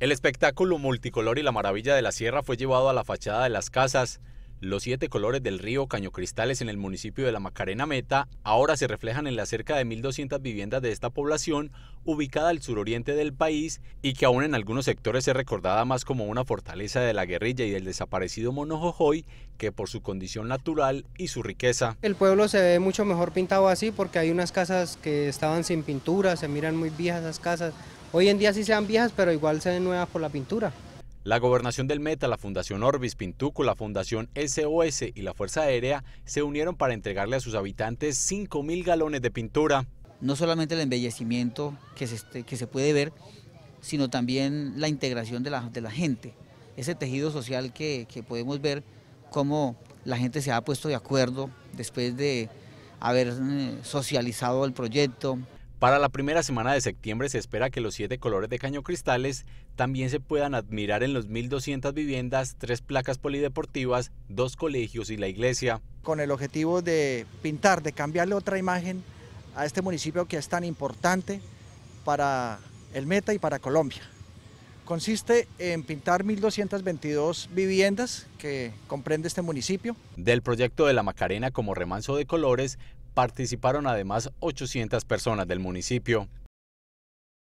El espectáculo multicolor y la maravilla de la sierra fue llevado a la fachada de las casas. Los siete colores del río Caño Cristales en el municipio de la Macarena Meta ahora se reflejan en las cerca de 1.200 viviendas de esta población ubicada al suroriente del país y que aún en algunos sectores es recordada más como una fortaleza de la guerrilla y del desaparecido Monojojoy que por su condición natural y su riqueza. El pueblo se ve mucho mejor pintado así porque hay unas casas que estaban sin pintura, se miran muy viejas esas casas, Hoy en día sí sean viejas, pero igual se ven nuevas por la pintura. La gobernación del Meta, la Fundación Orbis, Pintuco, la Fundación SOS y la Fuerza Aérea se unieron para entregarle a sus habitantes 5.000 galones de pintura. No solamente el embellecimiento que se, este, puede ver, sino también la integración de la, gente, ese tejido social que, que podemos ver cómo la gente se ha puesto de acuerdo después de haber eh, socializado el proyecto, para la primera semana de septiembre se espera que los siete colores de caño cristales también se puedan admirar en los 1.200 viviendas, tres placas polideportivas, dos colegios y la iglesia. Con el objetivo de pintar, de cambiarle otra imagen a este municipio que es tan importante para el Meta y para Colombia. Consiste en pintar 1.222 viviendas que comprende este municipio. Del proyecto de la Macarena como remanso de colores participaron además 800 personas del municipio.